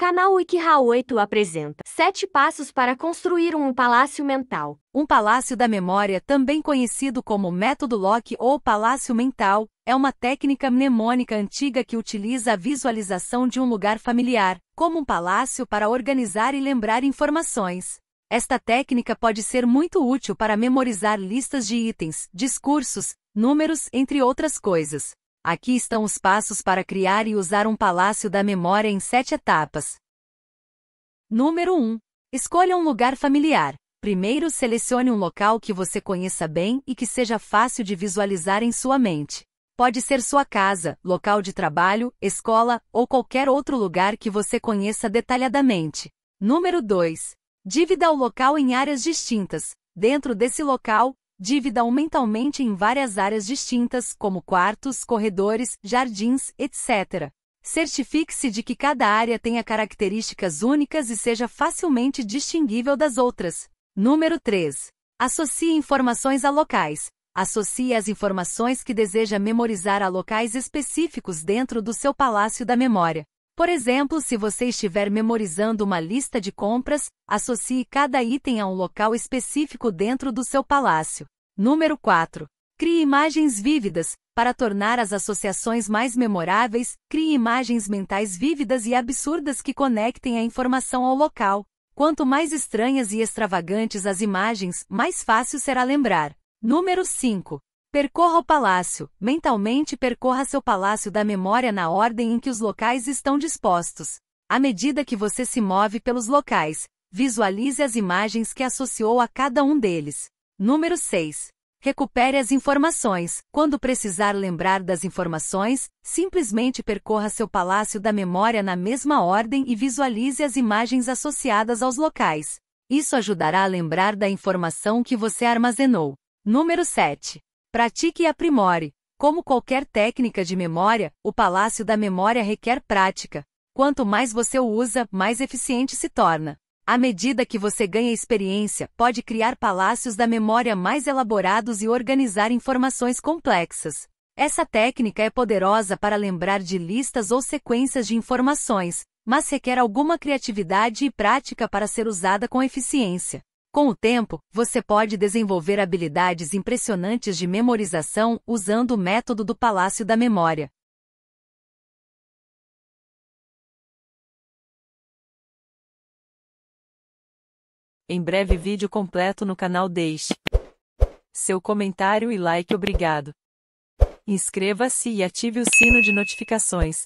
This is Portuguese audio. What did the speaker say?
canal WikiHow 8 apresenta 7 passos para construir um palácio mental. Um palácio da memória, também conhecido como método Locke ou palácio mental, é uma técnica mnemônica antiga que utiliza a visualização de um lugar familiar, como um palácio, para organizar e lembrar informações. Esta técnica pode ser muito útil para memorizar listas de itens, discursos, números, entre outras coisas. Aqui estão os passos para criar e usar um palácio da memória em sete etapas. Número 1. Escolha um lugar familiar. Primeiro selecione um local que você conheça bem e que seja fácil de visualizar em sua mente. Pode ser sua casa, local de trabalho, escola ou qualquer outro lugar que você conheça detalhadamente. Número 2. Divida o local em áreas distintas. Dentro desse local, dívida aumentalmente em várias áreas distintas, como quartos, corredores, jardins, etc. Certifique-se de que cada área tenha características únicas e seja facilmente distinguível das outras. Número 3. Associe informações a locais. Associe as informações que deseja memorizar a locais específicos dentro do seu palácio da memória. Por exemplo, se você estiver memorizando uma lista de compras, associe cada item a um local específico dentro do seu palácio. Número 4. Crie imagens vívidas. Para tornar as associações mais memoráveis, crie imagens mentais vívidas e absurdas que conectem a informação ao local. Quanto mais estranhas e extravagantes as imagens, mais fácil será lembrar. Número 5. Percorra o palácio. Mentalmente percorra seu palácio da memória na ordem em que os locais estão dispostos. À medida que você se move pelos locais, visualize as imagens que associou a cada um deles. Número 6. Recupere as informações. Quando precisar lembrar das informações, simplesmente percorra seu palácio da memória na mesma ordem e visualize as imagens associadas aos locais. Isso ajudará a lembrar da informação que você armazenou. Número 7. Pratique e aprimore. Como qualquer técnica de memória, o palácio da memória requer prática. Quanto mais você o usa, mais eficiente se torna. À medida que você ganha experiência, pode criar palácios da memória mais elaborados e organizar informações complexas. Essa técnica é poderosa para lembrar de listas ou sequências de informações, mas requer alguma criatividade e prática para ser usada com eficiência. Com o tempo, você pode desenvolver habilidades impressionantes de memorização usando o método do Palácio da Memória. Em breve vídeo completo no canal deixe seu comentário e like obrigado. Inscreva-se e ative o sino de notificações.